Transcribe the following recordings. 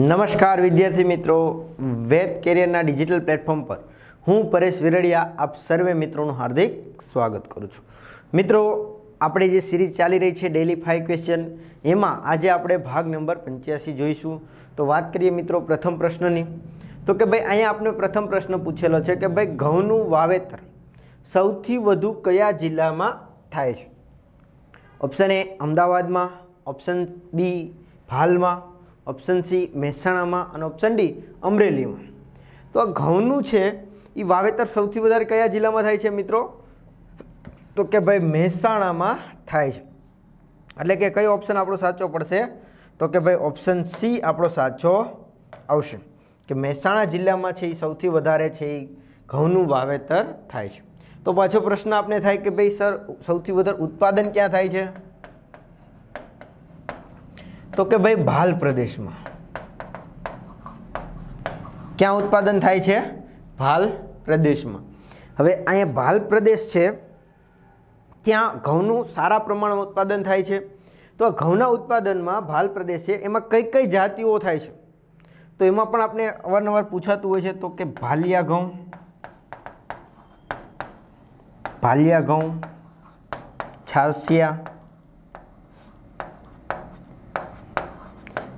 નમસ્કાર વિદ્યાર્થી મિત્રો વેદ કેરિયરના ડિજિટલ પ્લેટફોર્મ પર હું પરેશ વિરડિયા આપ સર્વે મિત્રોનું હાર્દિક સ્વાગત કરું છું મિત્રો આપણી જે સિરીઝ ચાલી રહી છે ડેલી ફાઇવ ક્વેશ્ચન એમાં આજે આપણે ભાગ નંબર પંચ્યાસી જોઈશું તો વાત કરીએ મિત્રો પ્રથમ પ્રશ્નની તો કે ભાઈ અહીંયા આપણે પ્રથમ પ્રશ્ન પૂછેલો છે કે ભાઈ ઘઉંનું વાવેતર સૌથી વધુ કયા જિલ્લામાં થાય છે ઓપ્શન એ અમદાવાદમાં ઓપ્શન બી ભાલમાં ઓપ્શન સી મહેસાણામાં અને ઓપ્શન ડી અમરેલીમાં તો આ ઘઉંનું છે એ વાવેતર સૌથી વધારે કયા જિલ્લામાં થાય છે મિત્રો તો કે ભાઈ મહેસાણામાં થાય છે એટલે કે કયો ઓપ્શન આપણો સાચો પડશે તો કે ભાઈ ઓપ્શન સી આપણો સાચો આવશે કે મહેસાણા જિલ્લામાં છે એ સૌથી વધારે છે એ ઘઉંનું વાવેતર થાય છે તો પાછો પ્રશ્ન આપને થાય કે ભાઈ સર સૌથી વધારે ઉત્પાદન ક્યાં થાય છે તો કે ભાઈ ભાલ પ્રદેશમાં ક્યાં ઉત્પાદન થાય છે ભાલ પ્રદેશમાં હવે અહીંયા ભાલ પ્રદેશ છે ત્યાં ઘઉંનું સારા પ્રમાણમાં ઉત્પાદન થાય છે તો આ ઘઉંના ઉત્પાદનમાં ભાલ પ્રદેશ છે એમાં કઈ કઈ જાતિઓ થાય છે તો એમાં પણ આપણે અવારનવાર પૂછાતું હોય છે તો કે ભાલિયા ઘઉં ભાલિયા ઘઉં છાસિયા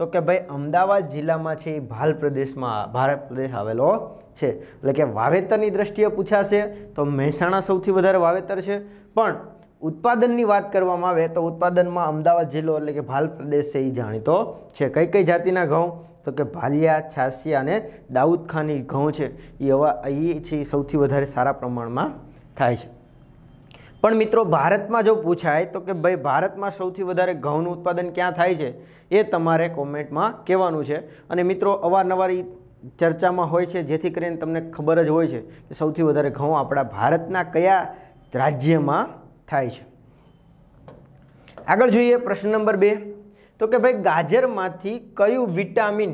તો કે ભાઈ અમદાવાદ જિલ્લામાં છે એ ભાલ પ્રદેશમાં ભારત પ્રદેશ આવેલો છે એટલે કે વાવેતરની દ્રષ્ટિએ પૂછાશે તો મહેસાણા સૌથી વધારે વાવેતર છે પણ ઉત્પાદનની વાત કરવામાં આવે તો ઉત્પાદનમાં અમદાવાદ જિલ્લો એટલે કે ભાલ પ્રદેશ છે એ જાણીતો છે કઈ કઈ જાતિના ઘઉં તો કે ભાલિયા છાસિયા અને દાઉદ ખાની ઘઉં છે એ હવા એ છે સૌથી વધારે સારા પ્રમાણમાં થાય છે પણ મિત્રો ભારતમાં જો પૂછાય તો કે ભાઈ ભારતમાં સૌથી વધારે ઘઉંનું ઉત્પાદન ક્યાં થાય છે એ તમારે કોમેન્ટમાં કહેવાનું છે અને મિત્રો અવારનવાર ચર્ચામાં હોય છે જેથી કરીને તમને ખબર જ હોય છે કે સૌથી વધારે ઘઉં આપણા ભારતના કયા રાજ્યમાં થાય છે આગળ જોઈએ પ્રશ્ન નંબર બે તો કે ભાઈ ગાજરમાંથી કયું વિટામિન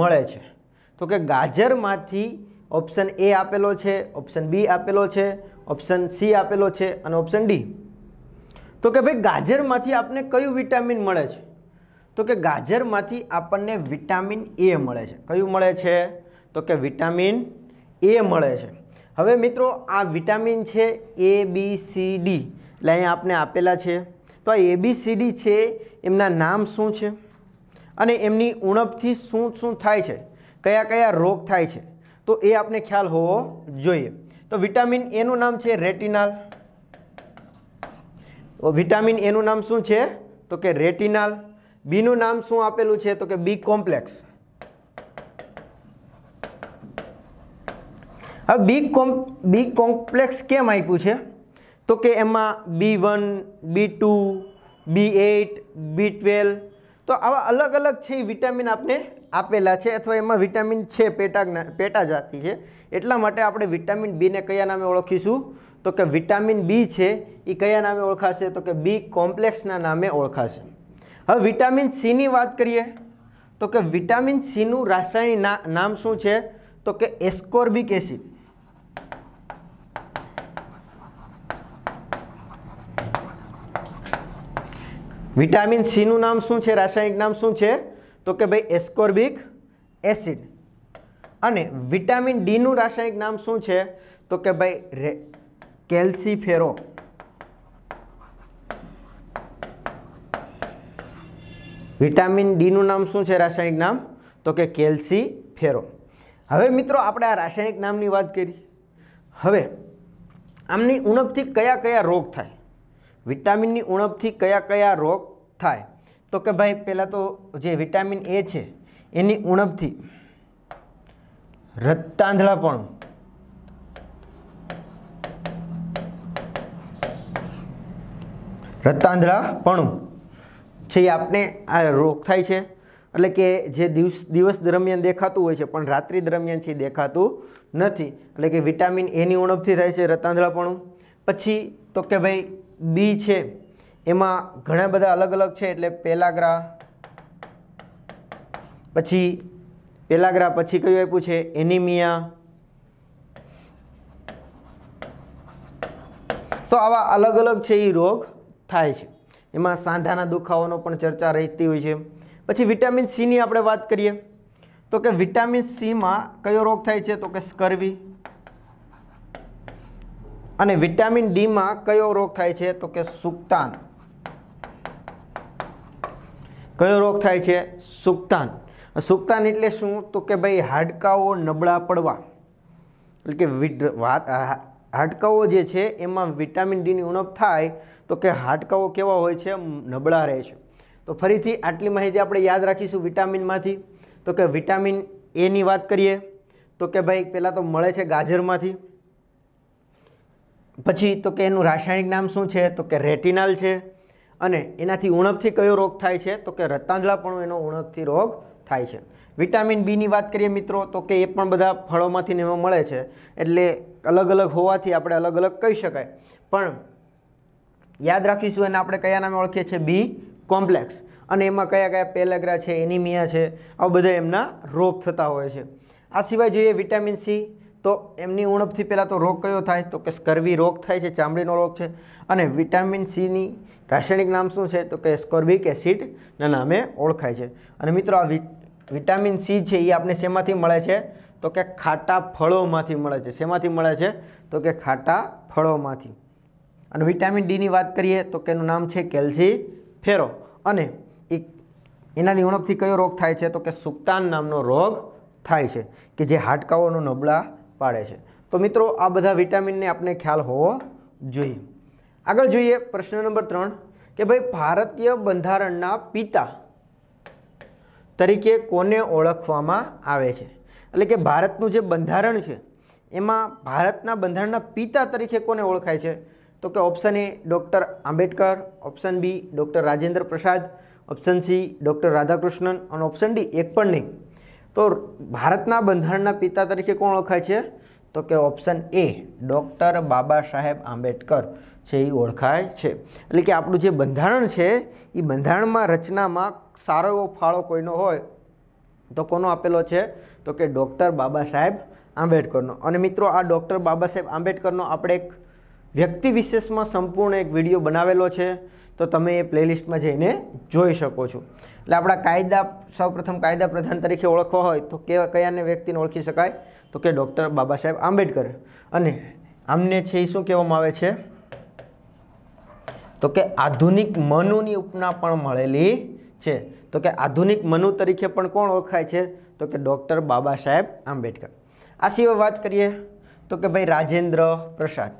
મળે છે તો કે ગાજરમાંથી ઓપ્શન એ આપેલો છે ઓપ્શન બી આપેલો છે ઓપ્શન સી આપેલો છે અને ઓપ્શન ડી તો કે ભાઈ ગાજરમાંથી આપને કયું વિટામિન મળે છે તો કે ગાજરમાંથી આપણને વિટામિન એ મળે છે કયું મળે છે તો કે વિટામિન એ મળે છે હવે મિત્રો આ વિટામિન છે એ બી સી ડી એટલે અહીંયા આપને આપેલા છે તો આ એ બી છે એમના નામ શું છે અને એમની ઉણપથી શું શું થાય છે કયા કયા રોગ થાય છે તો એ આપને ખ્યાલ હોવો જોઈએ તો વિટામિન એનું નામ છે રેટિનાલ વિટામિન એનું નામ શું છે તો કે રેટિનાલ બીનું નામ શું આપેલું છે તો કે બી કોમ્પ્લેક્સ હવે બી કોમ બી કોમ્પ્લેક્સ કેમ આપ્યું છે તો કે એમાં B one B two B eight B twelve તો આવા અલગ અલગ છે એ વિટામિન આપને આપેલા છે અથવા એમાં વિટામિન છે પેટા પેટા જાતિ છે એટલા માટે આપણે વિટામિન બીને કયા નામે ઓળખીશું તો કે વિટામિન બી છે એ કયા નામે ઓળખાશે તો કે બી કોમ્પ્લેક્સના નામે ઓળખાશે હવે વિટામિન સીની વાત કરીએ તો કે વિટામિન સીનું રાસાયણિક નામ શું છે તો કે એસ્કોર્બિક એસિડ વિટામિન સીનું નામ શું છે રાસાયણિક નામ શું છે તો કે ભાઈ એસ્કોર્બિક એસિડ અને વિટામિન ડીનું રાસાયણિક નામ શું છે તો કે ભાઈ રે કેલ્સીફેરો વિટામિન ડીનું નામ શું છે રાસાયણિક નામ તો કે કેલ્સી ફેરો હવે મિત્રો આપણે આ રાસાયણિક નામની વાત કરી હવે આમની ઉણપથી કયા કયા રોગ થાય વિટામિનની ઉણપથી કયા કયા રોગ થાય તો કે ભાઈ પહેલાં તો જે વિટામિન એ છે એની ઉણપથી રતાંધળાપણું રતાંધળાપણું છે એ આપને આ રોગ થાય છે એટલે કે જે દિવસ દિવસ દરમિયાન દેખાતું હોય છે પણ રાત્રિ દરમિયાન છે દેખાતું નથી એટલે કે વિટામિન એની ઉણપથી થાય છે રત્તાંધળાપણું પછી તો કે ભાઈ બી છે એમાં ઘણા બધા અલગ અલગ છે એટલે પેલાગ્રા પછી પહેલા ગ્રાફ પછી કયું આપ્યું છે એનિમિયા તો આવા અલગ અલગ છે એ રોગ થાય છે એમાં સાંધાના દુખાવાનો પણ ચર્ચા રહેતી હોય છે પછી વિટામિન સીની આપણે વાત કરીએ તો કે વિટામિન સીમાં કયો રોગ થાય છે તો કે સ્કરવી અને વિટામિન ડીમાં કયો રોગ થાય છે તો કે સુક્તાન કયો રોગ થાય છે સુક્તાન સુક્તાન એટલે શું તો કે ભાઈ હાડકાઓ નબળા પડવા એટલે કે વિટ વાત હાડકાઓ જે છે એમાં વિટામિન ડીની ઉણપ થાય તો કે હાડકાઓ કેવા હોય છે નબળા રહે છે તો ફરીથી આટલી માહિતી આપણે યાદ રાખીશું વિટામિનમાંથી તો કે વિટામિન એની વાત કરીએ તો કે ભાઈ પહેલાં તો મળે છે ગાજરમાંથી પછી તો કે એનું રાસાયણિક નામ શું છે તો કે રેટિનાલ છે અને એનાથી ઉણપથી કયો રોગ થાય છે તો કે રતાંજલાપણું એનો ઉણપથી રોગ થાય છે વિટામિન બીની વાત કરીએ મિત્રો તો કે એ પણ બધા ફળોમાંથી એમાં મળે છે એટલે અલગ અલગ હોવાથી આપણે અલગ અલગ કહી શકાય પણ યાદ રાખીશું એને આપણે કયા નામે ઓળખીએ છીએ બી કોમ્પ્લેક્સ અને એમાં કયા કયા પેલેગ્રા છે એનિમિયા છે આ બધા એમના રોગ થતા હોય છે આ સિવાય જોઈએ વિટામિન સી તો એમની ઉણપથી પહેલાં તો રોગ કયો થાય તો કે સ્કર્વી રોગ થાય છે ચામડીનો રોગ છે અને વિટામિન સીની રાસાયણિક નામ શું છે તો કે સ્કોર્બિક એસિડના નામે ઓળખાય છે અને મિત્રો આ વિટામિન સી છે એ આપણે શેમાંથી મળે છે તો કે ખાટા ફળોમાંથી મળે છે શેમાંથી મળે છે તો કે ખાટા ફળોમાંથી અને વિટામિન ડીની વાત કરીએ તો કે એનું નામ છે કેલ્સી ફેરો અને એનાની ઉણપથી કયો રોગ થાય છે તો કે સુક્તાન નામનો રોગ થાય છે કે જે હાડકાઓનો નબળા પાડે છે તો મિત્રો આ બધા વિટામિનને આપણે ખ્યાલ હોવો જોઈએ આગળ જોઈએ પ્રશ્ન નંબર ત્રણ કે ભાઈ ભારતીય બંધારણના પિતા તરીકે કોને ઓળખવામાં આવે છે એટલે કે ભારતનું જે બંધારણ છે એમાં ભારતના બંધારણના પિતા તરીકે કોને ઓળખાય છે તો કે option A doctor Ambedkar option B doctor Rajendra Prasad option C doctor Radhakrishnan અને ઓપ્શન ડી એક પણ નહીં તો ભારતના બંધારણના પિતા તરીકે કોણ ઓળખાય છે તો કે ઓપ્શન એ ડૉક્ટર બાબા સાહેબ આંબેડકર છે એ ઓળખાય છે એટલે કે આપણું જે બંધારણ છે એ બંધારણમાં રચનામાં સારો એવો ફાળો કોઈનો હોય તો કોનો આપેલો છે તો કે ડૉક્ટર બાબા સાહેબ આંબેડકરનો અને મિત્રો આ ડૉક્ટર બાબા સાહેબ આંબેડકરનો આપણે એક વ્યક્તિ વિશેષમાં સંપૂર્ણ એક વિડીયો બનાવેલો છે તો તમે એ પ્લેલિસ્ટમાં જઈને જોઈ શકો છો એટલે આપણા કાયદા સૌપ્રથમ કાયદા પ્રધાન તરીકે ઓળખવા હોય તો કેવા કયાને વ્યક્તિને ઓળખી શકાય તો કે ડૉક્ટર બાબા સાહેબ આંબેડકર અને આમને છે એ શું કહેવામાં આવે છે તો કે આધુનિક મનુની ઉપના પણ મળેલી છે તો કે આધુનિક મનુ તરીકે પણ કોણ ઓળખાય છે તો કે ડૉક્ટર બાબા સાહેબ આંબેડકર આ સિવાય વાત કરીએ તો કે ભાઈ રાજેન્દ્ર પ્રસાદ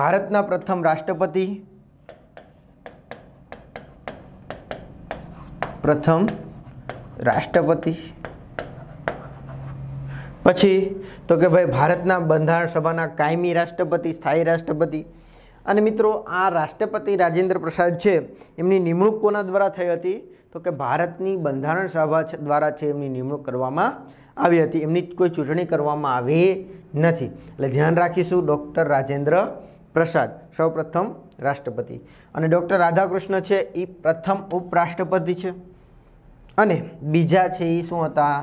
ભારતના પ્રથમ રાષ્ટ્રપતિ પ્રથમ રાષ્ટ્રપતિ પછી તો કે ભાઈ ભારતના બંધારણ સભાના કાયમી રાષ્ટ્રપતિ સ્થાયી રાષ્ટ્રપતિ અને મિત્રો આ રાષ્ટ્રપતિ રાજેન્દ્ર પ્રસાદ છે એમની નિમણૂક કોના દ્વારા થઈ હતી તો કે ભારતની બંધારણ સભા દ્વારા છે એમની નિમણૂક કરવામાં આવી હતી એમની કોઈ ચૂંટણી કરવામાં આવી નથી એટલે ધ્યાન રાખીશું ડૉક્ટર રાજેન્દ્ર પ્રસાદ સૌપ્રથમ રાષ્ટ્રપતિ અને ડૉક્ટર રાધાકૃષ્ણ છે એ પ્રથમ ઉપરાષ્ટ્રપતિ છે અને બીજા છે એ શું હતા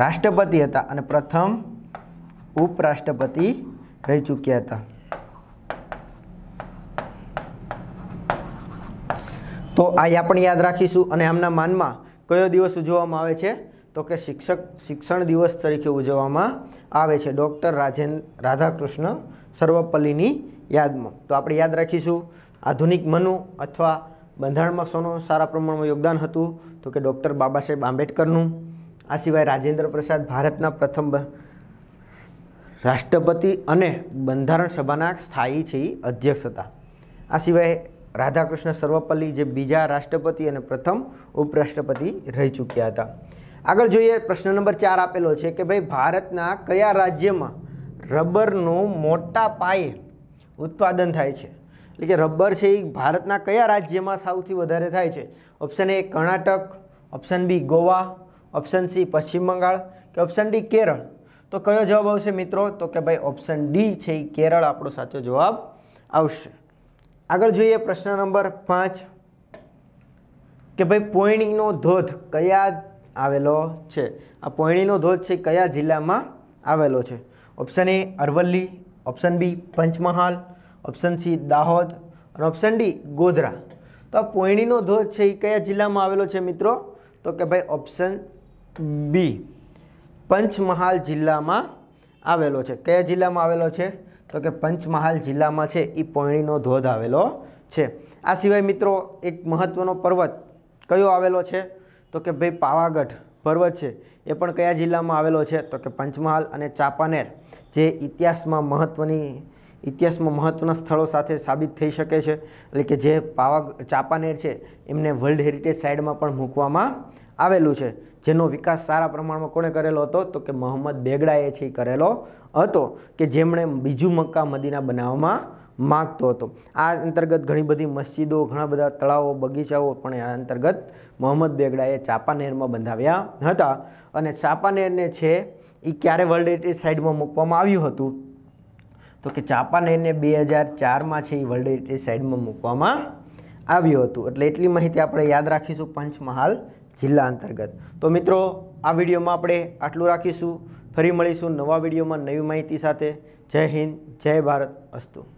રાષ્ટ્રપતિ હતા અને પ્રથમ ઉપરાષ્ટ્રપતિ રહી ચૂક્યા હતા તો આ પણ યાદ રાખીશું અને આમના માનમાં કયો દિવસ ઉજવવામાં આવે છે તો કે શિક્ષક શિક્ષણ દિવસ તરીકે ઉજવવામાં આવે છે ડૉક્ટર રાજેન રાધાકૃષ્ણ સર્વપલ્લીની યાદમાં તો આપણે યાદ રાખીશું આધુનિક મનુ અથવા બંધારણમાં સોનું સારા પ્રમાણમાં યોગદાન હતું તો કે ડૉક્ટર બાબા સાહેબ આંબેડકરનું આ સિવાય રાજેન્દ્ર પ્રસાદ ભારતના પ્રથમ રાષ્ટ્રપતિ અને બંધારણ સભાના સ્થાયી છે અધ્યક્ષ હતા આ સિવાય રાધાકૃષ્ણ સર્વપલ્લી જે બીજા રાષ્ટ્રપતિ અને પ્રથમ ઉપરાષ્ટ્રપતિ રહી ચૂક્યા હતા આગળ જોઈએ પ્રશ્ન નંબર ચાર આપેલો છે કે ભાઈ ભારતના કયા રાજ્યમાં રબરનું મોટા પાયે ઉત્પાદન થાય છે એટલે કે રબર છે એ ભારતના કયા રાજ્યમાં સૌથી વધારે થાય છે option A Karnataka option B Goa option C Paschim Bangal કે ઓપ્શન ડી કેરળ તો કયો જવાબ આવશે મિત્રો તો કે ભાઈ ઓપ્શન ડી છે એ કેરળ આપણો સાચો જવાબ આવશે આગળ જોઈએ પ્રશ્ન નંબર પાંચ કે ભાઈ પોયણીનો ધોધ કયા આવેલો છે આ પોયણીનો ધોધ છે કયા જિલ્લામાં આવેલો છે option A Aravalli option B Panchmahal option C Dahod અને ઓપ્શન ડી ગોધરા તો આ પોયણીનો ધોધ છે એ કયા જિલ્લામાં આવેલો છે મિત્રો તો કે ભાઈ ઓપ્શન બી પંચમહાલ જિલ્લામાં આવેલો છે કયા જિલ્લામાં આવેલો છે તો કે પંચમહાલ જિલ્લામાં છે એ પોયણીનો ધોધ આવેલો છે આ સિવાય મિત્રો એક મહત્ત્વનો પર્વત કયો આવેલો છે તો કે ભાઈ પાવાગઢ પર્વત છે એ પણ કયા જિલ્લામાં આવેલો છે તો કે પંચમહાલ અને ચાંપાનેર જે ઇતિહાસમાં મહત્ત્વની ઇતિહાસમાં મહત્ત્વના સ્થળો સાથે સાબિત થઈ શકે છે એટલે કે જે પાવા ચાંપાનેર છે એમને વર્લ્ડ હેરિટેજ સાઇડમાં પણ મૂકવામાં આવેલું છે જેનો વિકાસ સારા પ્રમાણમાં કોણે કરેલો હતો તો કે મોહમ્મદ બેગડાએ છે કરેલો હતો કે જેમણે બીજું મક્કા મદીના બનાવવામાં માગતો હતો આ અંતર્ગત ઘણી બધી મસ્જિદો ઘણા બધા તળાવો બગીચાઓ પણ આ અંતર્ગત મોહમ્મદ બેગડાએ ચાંપાનેરમાં બંધાવ્યા હતા અને ચાંપાનેરને છે એ ક્યારે વર્લ્ડ હેરિટેજ સાઇડમાં મૂકવામાં આવ્યું હતું તો કે ચાંપાનેરને બે હજાર ચારમાં છે એ વર્લ્ડ હેરિટેજ સાઇટમાં મૂકવામાં આવ્યું હતું એટલે એટલી માહિતી આપણે યાદ રાખીશું પંચમહાલ જિલ્લા અંતર્ગત તો મિત્રો આ વિડીયોમાં આપણે આટલું રાખીશું ફરી મળીશું નવા વિડીયોમાં નવી માહિતી સાથે જય હિન્દ જય ભારત અસ્તુ